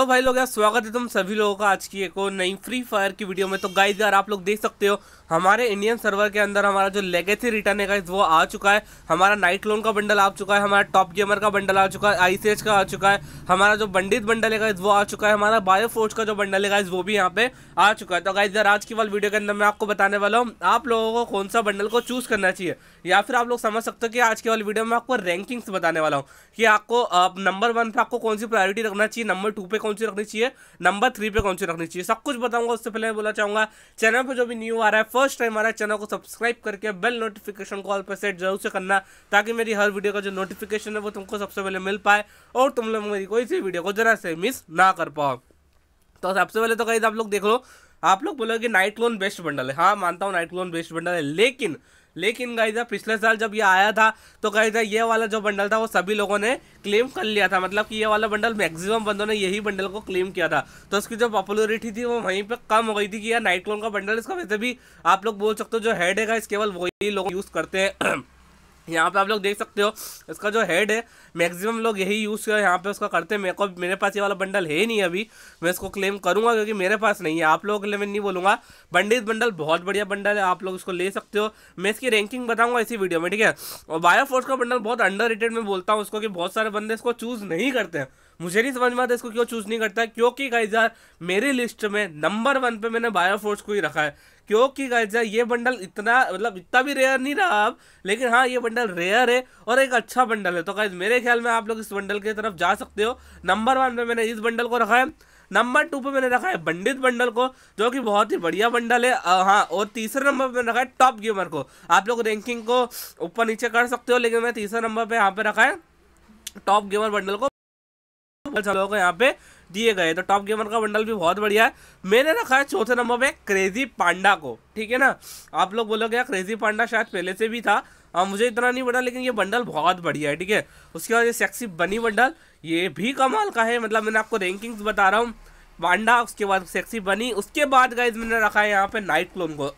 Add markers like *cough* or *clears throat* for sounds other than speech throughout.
तो भाई लोग यार स्वागत है तुम सभी लोगों का आज की एक और नई फ्री फायर की वीडियो में तो गाइस यार आप लोग देख सकते हो हमारे इंडियन सर्वर के अंदर हमारा जो लेगेसी रिटर्न है गाइस वो आ चुका है हमारा नाइट लोन का बंडल आ चुका है हमारा टॉप गेमर का बंडल आ चुका है आईसीएच का आ चुका है हमारा जो बंडित बंडल है वो आ चुका है हमारा बायो फोर्स का जो बंडल है गाइज वो भी यहाँ पे आ चुका है तो गाइज यार आज की वाली वीडियो के अंदर मैं आपको बताने वाला हूँ आप लोगों को कौन सा बंडल को चूज करना चाहिए या फिर आप लोग समझ सकते हो कि आज की वाली वीडियो में आपको रैंकिंग्स बताने वाला हूँ कि आपको नंबर वन पर आपको कौन सी प्रायोरिटी रखना चाहिए नंबर टू पे कौन कौन सी रखनी चाहिए नंबर थ्री पे कौन सी रखनी चाहिए सब कुछ बताऊंगा उससे पहले बोला चाहूंगा चैनल पर जो भी न्यू आ रहा है फर्स्ट टाइम आ रहा है चैनल को सब्सक्राइब करके बेल नोटिफिकेशन कॉल पर सेट जरूर से करना ताकि मेरी हर वीडियो का जो नोटिफिकेशन है वो तुमको सबसे पहले मिल पाए और तुम लोग मेरी कोई सी वीडियो को जरा से मिस ना कर पाओ तो सबसे पहले तो कहीं आप लोग देख लो आप लोग बोलोगे नाइट क्लोन बेस्ट बंडल है हाँ मानता हूँ नाइट क्लोन बेस्ट बंडल है लेकिन लेकिन गाइजा पिछले साल जब ये आया था तो गाइजा ये वाला जो बंडल था वो सभी लोगों ने क्लेम कर लिया था मतलब कि ये वाला बंडल मैक्सिमम बंदों ने यही बंडल को क्लेम किया था तो उसकी जो पॉपुलरिटी थी वो वहीं पे कम हो गई थी कि यार नाइट क्लोन का बंडल इसका वैसे भी आप लोग बोल सकते हो जो हेड है इसके केवल वही लोग यूज़ करते हैं *clears throat* यहाँ पे आप लोग देख सकते हो इसका जो हेड है मैक्सिमम लोग यही यूज़ कर यहाँ पे उसका करते हैं मेरे को मेरे पास ये वाला बंडल है नहीं अभी मैं इसको क्लेम करूँगा क्योंकि मेरे पास नहीं है आप लोगों के लिए मैं नहीं बोलूँगा बंडित बंडल बहुत बढ़िया बंडल है आप लोग इसको ले सकते हो मैं इसकी रैंकिंग बताऊँगा इसी वीडियो में ठीक है और बायोफोर्स का बंडल बहुत अंडर मैं बोलता हूँ उसको कि बहुत सारे बंदे इसको चूज़ नहीं करते हैं मुझे नहीं समझ में आता इसको क्यों चूज़ नहीं करता क्योंकि गाइजा मेरी लिस्ट में नंबर वन पे मैंने बायोफोर्स को ही रखा है क्योंकि गाइजा ये बंडल इतना मतलब इतना भी रेयर नहीं रहा अब लेकिन हाँ ये बंडल रेयर है और एक अच्छा बंडल है तो गाइज मेरे ख्याल में आप लोग इस बंडल की तरफ जा सकते हो नंबर वन पे मैंने इस बंडल को रखा है नंबर टू पे मैंने रखा है बंडित बंडल को जो कि बहुत ही बढ़िया बंडल है आ, हाँ और तीसरे नंबर पे मैंने रखा है टॉप गेमर को आप लोग रैंकिंग को ऊपर नीचे कर सकते हो लेकिन मैं तीसरे नंबर पे यहाँ पे रखा है टॉप गेमर बंडल को चलो को यहाँ पे दिए गए तो टॉप गेमर का बंडल भी बहुत बढ़िया है मैंने रखा है चौथे नंबर पे क्रेजी पांडा को ठीक है ना आप लोग बोलोगे यार क्रेजी पांडा शायद पहले से भी था आ, हाँ, मुझे इतना नहीं पता लेकिन ये बंडल बहुत बढ़िया है ठीक है उसके बाद ये सेक्सी बनी बंडल ये भी कमाल का है मतलब मैंने आपको रैंकिंग्स बता रहा हूँ पांडा उसके बाद सेक्सी बनी उसके बाद गाइज मैंने रखा है यहाँ पे नाइट क्लोन को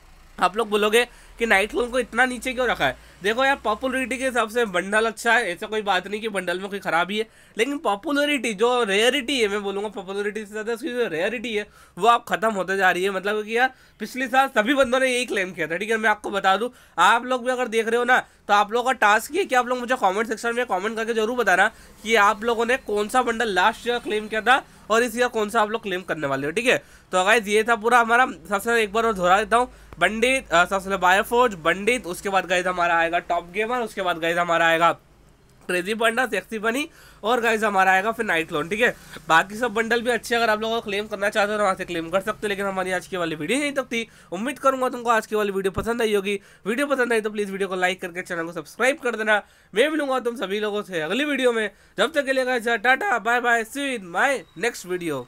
*coughs* आप लोग बोलोगे कि नाइट क्लोन को इतना नीचे क्यों रखा है देखो यार पॉपुलरिटी के हिसाब से बंडल अच्छा है ऐसा कोई बात नहीं कि बंडल में कोई खराबी है लेकिन पॉपुलरिटी जो रेयरिटी है मैं बोलूँगा पॉपुलरिटी से ज़्यादा उसकी जो रेयरिटी है वो आप ख़त्म होते जा रही है मतलब कि यार पिछले साल सभी बंदों ने यही क्लेम किया था ठीक है मैं आपको बता दूँ आप लोग भी अगर देख रहे हो ना तो आप लोगों का टास्क ये कि आप लोग मुझे कमेंट सेक्शन में कमेंट करके जरूर बताना कि आप लोगों ने कौन सा बंडल लास्ट ईयर क्लेम किया था और इस ईयर कौन सा आप लोग क्लेम करने वाले हो ठीक है तो अगर ये था पूरा हमारा सबसे एक बार और दोहरा देता हूँ पंडित सबसे बायोफोज बंडित उसके बाद गए हमारा आएगा टॉप गेमर उसके बाद गए हमारा आएगा ट्रेजी बंडल सेक्सी बनी और गाइज हमारा आएगा फिर नाइट लोन ठीक है बाकी सब बंडल भी अच्छे अगर आप लोगों को क्लेम करना चाहते हो तो वहाँ से क्लेम कर सकते हो लेकिन हमारी आज की वाली वीडियो यहीं तक थी उम्मीद करूंगा तुमको आज की वाली वीडियो पसंद आई होगी वीडियो पसंद आई तो प्लीज़ वीडियो को लाइक करके चैनल को सब्सक्राइब कर देना मैं मिलूंगा तुम सभी लोगों से अगली वीडियो में जब तक के लिए tata bye bye see my next video